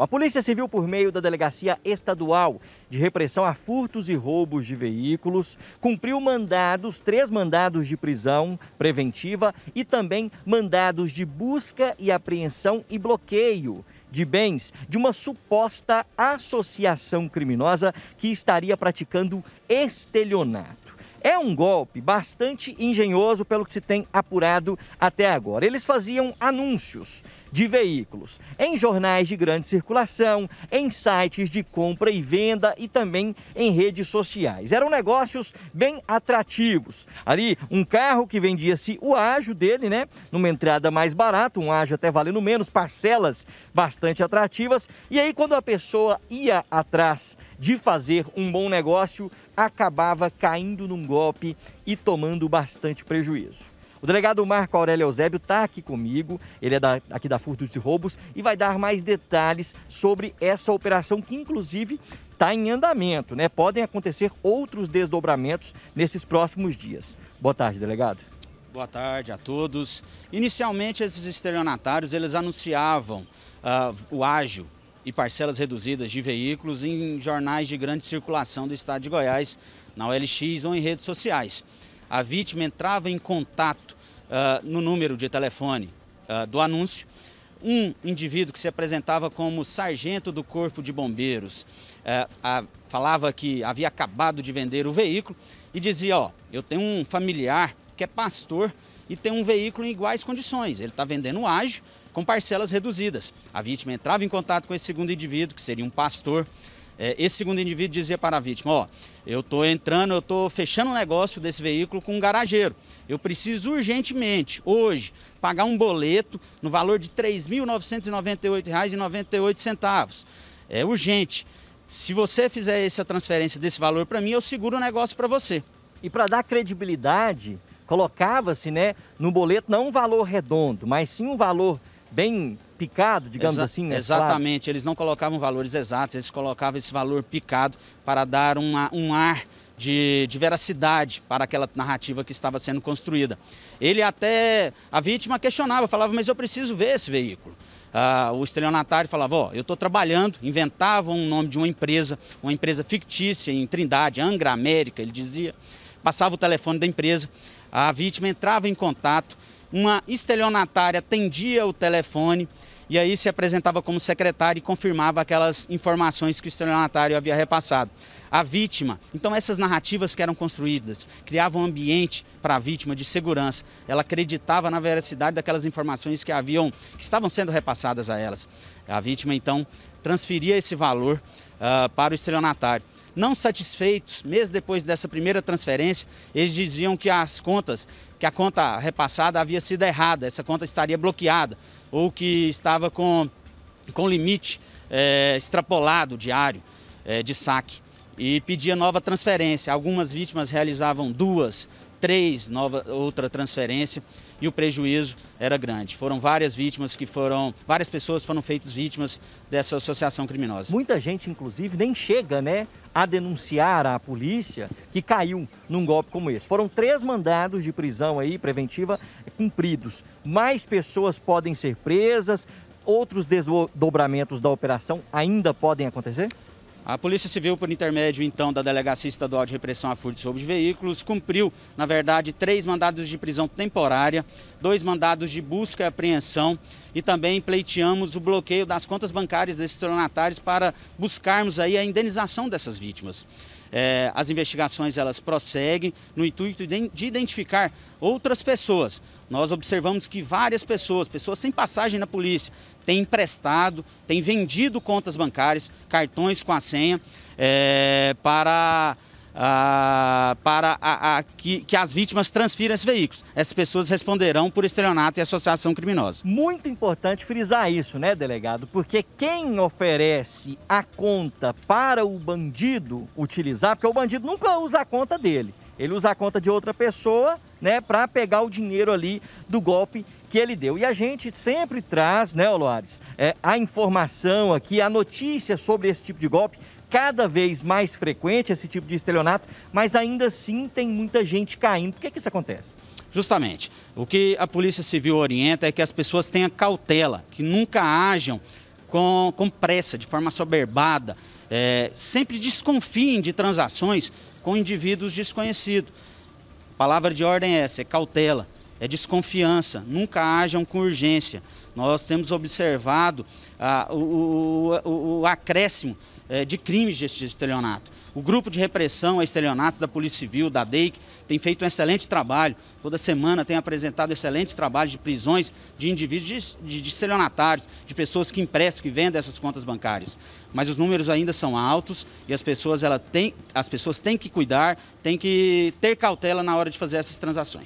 A Polícia Civil, por meio da Delegacia Estadual de Repressão a Furtos e Roubos de Veículos, cumpriu mandados, três mandados de prisão preventiva e também mandados de busca e apreensão e bloqueio de bens de uma suposta associação criminosa que estaria praticando estelionato. É um golpe bastante engenhoso pelo que se tem apurado até agora. Eles faziam anúncios de veículos em jornais de grande circulação, em sites de compra e venda e também em redes sociais. Eram negócios bem atrativos. Ali, um carro que vendia-se o ágio dele, né? Numa entrada mais barata, um ágio até valendo menos, parcelas bastante atrativas. E aí, quando a pessoa ia atrás de fazer um bom negócio, acabava caindo num golpe e tomando bastante prejuízo. O delegado Marco Aurélio Eusébio está aqui comigo, ele é da, aqui da Furtos e Roubos e vai dar mais detalhes sobre essa operação que, inclusive, está em andamento, né? Podem acontecer outros desdobramentos nesses próximos dias. Boa tarde, delegado. Boa tarde a todos. Inicialmente, esses estelionatários, eles anunciavam uh, o ágio, e parcelas reduzidas de veículos em jornais de grande circulação do estado de Goiás, na OLX ou em redes sociais. A vítima entrava em contato uh, no número de telefone uh, do anúncio. Um indivíduo que se apresentava como sargento do Corpo de Bombeiros uh, falava que havia acabado de vender o veículo e dizia: Ó, eu tenho um familiar que é pastor e tem um veículo em iguais condições. Ele está vendendo um com parcelas reduzidas. A vítima entrava em contato com esse segundo indivíduo, que seria um pastor. É, esse segundo indivíduo dizia para a vítima: Ó, eu estou entrando, eu estou fechando um negócio desse veículo com um garageiro. Eu preciso urgentemente, hoje, pagar um boleto no valor de R$ 3.998,98. É urgente. Se você fizer essa transferência desse valor para mim, eu seguro o negócio para você. E para dar credibilidade colocava-se né, no boleto não um valor redondo, mas sim um valor bem picado, digamos Exa assim. Né, exatamente, claro. eles não colocavam valores exatos, eles colocavam esse valor picado para dar uma, um ar de, de, veracidade para aquela narrativa que estava sendo construída. Ele até, a vítima questionava, falava, mas eu preciso ver esse veículo. Ah, o estelionatário falava, ó, eu estou trabalhando, inventava um nome de uma empresa, uma empresa fictícia em Trindade, Angra América, ele dizia passava o telefone da empresa, a vítima entrava em contato, uma estelionatária atendia o telefone e aí se apresentava como secretária e confirmava aquelas informações que o estelionatário havia repassado. A vítima, então essas narrativas que eram construídas, criavam um ambiente para a vítima de segurança. Ela acreditava na veracidade daquelas informações que haviam, que estavam sendo repassadas a elas. A vítima então transferia esse valor uh, para o estelionatário. Não satisfeitos, mesmo depois dessa primeira transferência, eles diziam que as contas, que a conta repassada havia sido errada, essa conta estaria bloqueada ou que estava com, com limite é, extrapolado diário é, de saque e pedia nova transferência. Algumas vítimas realizavam duas, três, nova, outra transferência e o prejuízo era grande. Foram várias vítimas que foram, várias pessoas foram feitas vítimas dessa associação criminosa. Muita gente, inclusive, nem chega, né, a denunciar à polícia que caiu num golpe como esse. Foram três mandados de prisão aí preventiva cumpridos. Mais pessoas podem ser presas. Outros desdobramentos da operação ainda podem acontecer? A Polícia Civil, por intermédio então da Delegacia Estadual de Repressão a Furtos e Roubo de Veículos, cumpriu, na verdade, três mandados de prisão temporária, dois mandados de busca e apreensão e também pleiteamos o bloqueio das contas bancárias desses estelionatários para buscarmos aí a indenização dessas vítimas. É, as investigações elas prosseguem no intuito de identificar outras pessoas. Nós observamos que várias pessoas, pessoas sem passagem na polícia, tem emprestado, tem vendido contas bancárias, cartões com a senha, é, para para a, a, que, que, as vítimas transfiram esses veículos. Essas pessoas responderão por estelionato e associação criminosa. Muito importante frisar isso, né, delegado? Porque quem oferece a conta para o bandido utilizar, porque o bandido nunca usa a conta dele, ele usa a conta de outra pessoa, né, para pegar o dinheiro ali do golpe que ele deu. E a gente sempre traz, né, Oloares, é, a informação aqui, a notícia sobre esse tipo de golpe, cada vez mais frequente esse tipo de estelionato, mas ainda assim tem muita gente caindo. Por que, que isso acontece? Justamente. O que a Polícia Civil orienta é que as pessoas tenham cautela, que nunca hajam com, com pressa, de forma soberbada. É, sempre desconfiem de transações com indivíduos desconhecidos. A palavra de ordem é essa, é cautela é desconfiança, nunca hajam com urgência. Nós temos observado ah, o, o, o, acréscimo eh, de crimes de estelionato. O grupo de repressão a estelionatos da Polícia Civil, da DEIC, tem feito um excelente trabalho. Toda semana tem apresentado excelentes trabalhos de prisões de indivíduos, de, de, de estelionatários, de pessoas que emprestam, que vendem essas contas bancárias. Mas os números ainda são altos e as pessoas, ela tem, as pessoas têm que cuidar, têm que ter cautela na hora de fazer essas transações.